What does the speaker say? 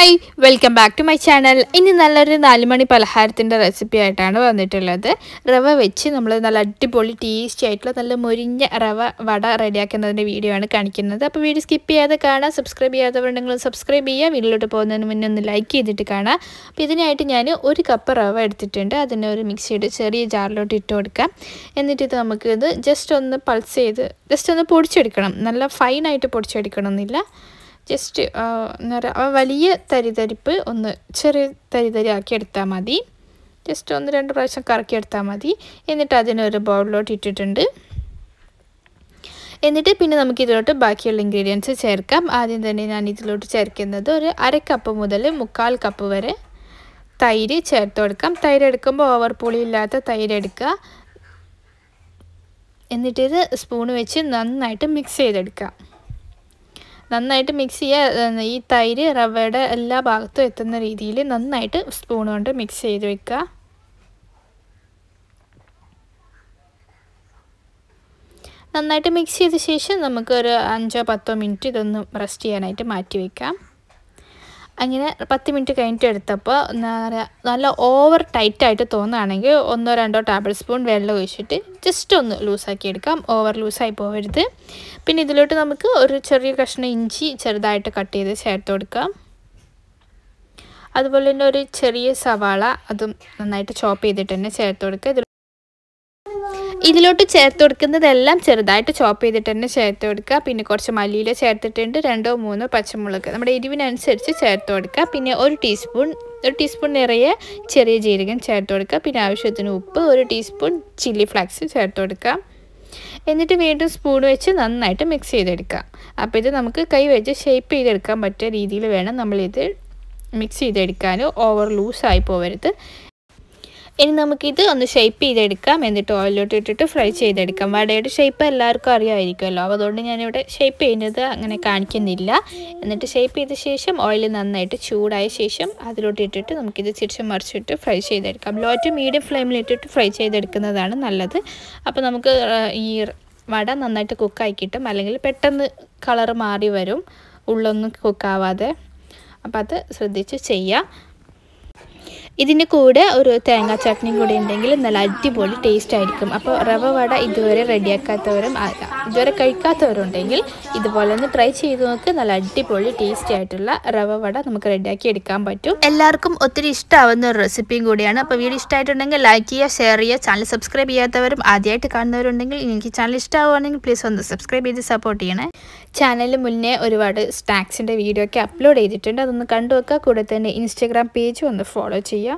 hi welcome back to my channel ഇനി നല്ലൊരു നാലുമണി പലഹാരത്തിൻ്റെ റെസിപ്പി ആയിട്ടാണ് വന്നിട്ടുള്ളത് റവ വെച്ച് നമ്മൾ നല്ല അടിപൊളി ടേസ്റ്റി ആയിട്ടുള്ള നല്ല മുരിഞ്ഞ റവ വട റെഡിയാക്കുന്നതിൻ്റെ വീഡിയോ ആണ് കാണിക്കുന്നത് അപ്പോൾ വീഡിയോ സ്കിപ്പ് ചെയ്യാതെ കാണാം സബ്സ്ക്രൈബ് ചെയ്യാത്തവരുണ്ടെങ്കിൽ സബ്സ്ക്രൈബ് ചെയ്യുക വീട്ടിലോട്ട് പോകുന്നതിന് മുന്നേ ഒന്ന് ലൈക്ക് ചെയ്തിട്ട് കാണാം അപ്പോൾ ഇതിനായിട്ട് ഞാൻ ഒരു കപ്പ് റവ എടുത്തിട്ടുണ്ട് അതിനെ ഒരു മിക്സിയുടെ ചെറിയ ജാറിലോട്ട് ഇട്ട് കൊടുക്കാം എന്നിട്ട് ഇത് നമുക്കിത് ജസ്റ്റ് ഒന്ന് പൾസ് ചെയ്ത് ജസ്റ്റ് ഒന്ന് പൊടിച്ചെടുക്കണം നല്ല ഫൈനായിട്ട് പൊടിച്ചെടുക്കണം എന്നില്ല ജസ്റ്റ് എന്താ പറയുക വലിയ തരിതരിപ്പ് ഒന്ന് ചെറിയ തരിതരി ആക്കി എടുത്താൽ മതി ജസ്റ്റ് ഒന്ന് രണ്ട് പ്രാവശ്യം കറക്കി എടുത്താൽ മതി എന്നിട്ട് അതിനൊരു ബൗളിലോട്ട് ഇട്ടിട്ടുണ്ട് എന്നിട്ട് പിന്നെ നമുക്ക് ഇതിലോട്ട് ബാക്കിയുള്ള ഇൻഗ്രീഡിയൻസ് ചേർക്കാം ആദ്യം തന്നെ ഞാൻ ഇതിലോട്ട് ചേർക്കുന്നത് ഒരു അര കപ്പ് മുതൽ മുക്കാൽ കപ്പ് വരെ തൈര് ചേർത്ത് കൊടുക്കാം തൈര് എടുക്കുമ്പോൾ ഓവർ പുളി ഇല്ലാത്ത തൈര് എടുക്കുക എന്നിട്ടിത് സ്പൂൺ വെച്ച് നന്നായിട്ട് മിക്സ് ചെയ്തെടുക്കാം നന്നായിട്ട് മിക്സ് ചെയ്യുക ഈ തൈര് റവയുടെ എല്ലാ ഭാഗത്തും എത്തുന്ന രീതിയിൽ നന്നായിട്ട് സ്പൂൺ കൊണ്ട് മിക്സ് ചെയ്ത് വെക്കുക നന്നായിട്ട് മിക്സ് ചെയ്ത ശേഷം നമുക്കൊരു അഞ്ചോ പത്തോ മിനിറ്റ് ഇതൊന്ന് റെസ്റ്റ് ചെയ്യാനായിട്ട് മാറ്റി വയ്ക്കാം അങ്ങനെ പത്ത് മിനിറ്റ് കഴിഞ്ഞിട്ട് എടുത്തപ്പോൾ എന്താ പറയുക നല്ല ഓവർ ടൈറ്റായിട്ട് തോന്നുകയാണെങ്കിൽ ഒന്നോ രണ്ടോ ടേബിൾ സ്പൂൺ വെള്ളം ഒഴിച്ചിട്ട് ജസ്റ്റ് ഒന്ന് ലൂസാക്കി എടുക്കാം ഓവർ ലൂസായി പോകരുത് പിന്നെ ഇതിലോട്ട് നമുക്ക് ഒരു ചെറിയ കഷ്ണം ഇഞ്ചി ചെറുതായിട്ട് കട്ട് ചെയ്ത് ചേർത്ത് കൊടുക്കാം അതുപോലെ തന്നെ ഒരു ചെറിയ സവാള അതും നന്നായിട്ട് ചോപ്പ് ചെയ്തിട്ട് തന്നെ ചേർത്ത് കൊടുക്കുക ഇതിലോട്ട് ചേർത്ത് കൊടുക്കുന്നതെല്ലാം ചെറുതായിട്ട് ചോപ്പ് ചെയ്തിട്ട് തന്നെ ചേർത്ത് കൊടുക്കുക പിന്നെ കുറച്ച് മല്ലിയില ചേർത്തിട്ടുണ്ട് രണ്ടോ മൂന്നോ പച്ചമുളക് നമ്മുടെ എരിവിനനുസരിച്ച് ചേർത്ത് കൊടുക്കുക പിന്നെ ഒരു ടീസ്പൂൺ ഒരു ടീസ്പൂൺ നിറയെ ചെറിയ ജീരകം ചേർത്ത് കൊടുക്കുക പിന്നെ ആവശ്യത്തിന് ഉപ്പ് ഒരു ടീസ്പൂൺ ചില്ലി ഫ്ലാക്സ് ചേർത്ത് കൊടുക്കുക എന്നിട്ട് വീണ്ടും സ്പൂൺ വെച്ച് നന്നായിട്ട് മിക്സ് ചെയ്തെടുക്കുക അപ്പോൾ ഇത് നമുക്ക് കൈ വെച്ച് ഷേപ്പ് ചെയ്തെടുക്കാൻ പറ്റിയ രീതിയിൽ വേണം നമ്മളിത് മിക്സ് ചെയ്തെടുക്കാനോ ഓവർ ലൂസായി പോകരുത് ഇനി നമുക്കിത് ഒന്ന് ഷേപ്പ് ചെയ്തെടുക്കാം എന്നിട്ട് ഓയിലോട്ട് ഇട്ടിട്ട് ഫ്രൈ ചെയ്തെടുക്കാം വടയുടെ ഷേപ്പ് എല്ലാവർക്കും അറിയാമായിരിക്കുമല്ലോ അപ്പോൾ അതുകൊണ്ട് ഞാനിവിടെ ഷേപ്പ് ചെയ്യുന്നത് അങ്ങനെ കാണിക്കുന്നില്ല എന്നിട്ട് ഷേപ്പ് ചെയ്ത ശേഷം ഓയിൽ നന്നായിട്ട് ചൂടായ ശേഷം അതിലോട്ട് ഇട്ടിട്ട് നമുക്കിത് തിരിച്ച് മറിച്ചിട്ട് ഫ്രൈ ചെയ്തെടുക്കാം ലോ ടു മീഡിയം ഫ്ലെയിമിൽ ഇട്ടിട്ട് ഫ്രൈ ചെയ്തെടുക്കുന്നതാണ് നല്ലത് അപ്പോൾ നമുക്ക് ഈ വട നന്നായിട്ട് കുക്കായി കിട്ടും അല്ലെങ്കിൽ പെട്ടെന്ന് കളർ മാറി വരും ഉള്ളൊന്നും കുക്കാവാതെ അപ്പോൾ അത് ശ്രദ്ധിച്ച് ചെയ്യാം ഇതിൻ്റെ കൂടെ ഒരു തേങ്ങാ ചട്നിയും കൂടെ ഉണ്ടെങ്കിൽ നല്ല അടിപൊളി ടേസ്റ്റ് ആയിരിക്കും അപ്പോൾ റവ വട ഇതുവരെ റെഡിയാക്കാത്തവരും ഇതുവരെ കഴിക്കാത്തവരും ഉണ്ടെങ്കിൽ ഇതുപോലെ ഒന്ന് ട്രൈ ചെയ്ത് നോക്ക് നല്ല അടിപൊളി ടേസ്റ്റി ആയിട്ടുള്ള റവ വട നമുക്ക് റെഡിയാക്കി എടുക്കാൻ പറ്റും എല്ലാവർക്കും ഒത്തിരി ഇഷ്ടമാവുന്ന ഒരു റെസിപ്പിയും കൂടിയാണ് അപ്പോൾ വീഡിയോ ഇഷ്ടമായിട്ടുണ്ടെങ്കിൽ ലൈക്ക് ചെയ്യുക ഷെയർ ചെയ്യുക ചാനൽ സബ്സ്ക്രൈബ് ചെയ്യാത്തവരും ആദ്യമായിട്ട് കാണുന്നവരുണ്ടെങ്കിൽ എനിക്ക് ചാനൽ ഇഷ്ടമാവുകയാണെങ്കിൽ പ്ലീസ് ഒന്ന് സബ്സ്ക്രൈബ് ചെയ്ത് സപ്പോർട്ട് ചെയ്യണേ ചാനൽ മുന്നേ ഒരുപാട് സ്നാക്സിൻ്റെ വീഡിയോ ഒക്കെ അപ്ലോഡ് ചെയ്തിട്ടുണ്ട് അതൊന്ന് കണ്ടു വെക്കുക കൂടെ തന്നെ ഇൻസ്റ്റാഗ്രാം പേജും ഒന്ന് ഫോളോ ചെയ്യുക